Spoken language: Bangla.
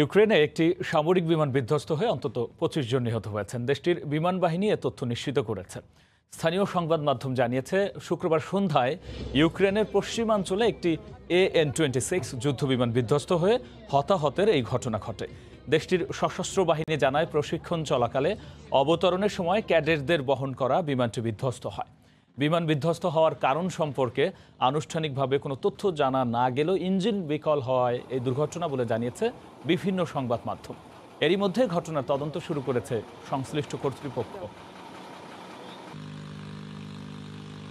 ইউক্রেনে একটি সামরিক বিমান বিধ্বস্ত হয়ে অন্তত পঁচিশ জন নিহত হয়েছেন দেশটির বিমান বাহিনী এ তথ্য নিশ্চিত করেছে স্থানীয় সংবাদ মাধ্যম জানিয়েছে শুক্রবার সন্ধ্যায় ইউক্রেনের পশ্চিমাঞ্চলে একটি এ এন টোয়েন্টি সিক্স যুদ্ধবিমান বিধ্বস্ত হয়ে হতাহতের এই ঘটনা ঘটে দেশটির সশস্ত্র বাহিনী জানায় প্রশিক্ষণ চলাকালে অবতরণের সময় ক্যাডেটদের বহন করা বিমানটি বিধ্বস্ত হয় বিমান বিধ্বস্ত হওয়ার কারণ সম্পর্কে আনুষ্ঠানিকভাবে কোনো তথ্য জানা না গেলেও ইঞ্জিন বিকল হওয়ায় এই দুর্ঘটনা বলে জানিয়েছে বিভিন্ন সংবাদ মাধ্যম এরই মধ্যে ঘটনার তদন্ত শুরু করেছে সংশ্লিষ্ট কর্তৃপক্ষ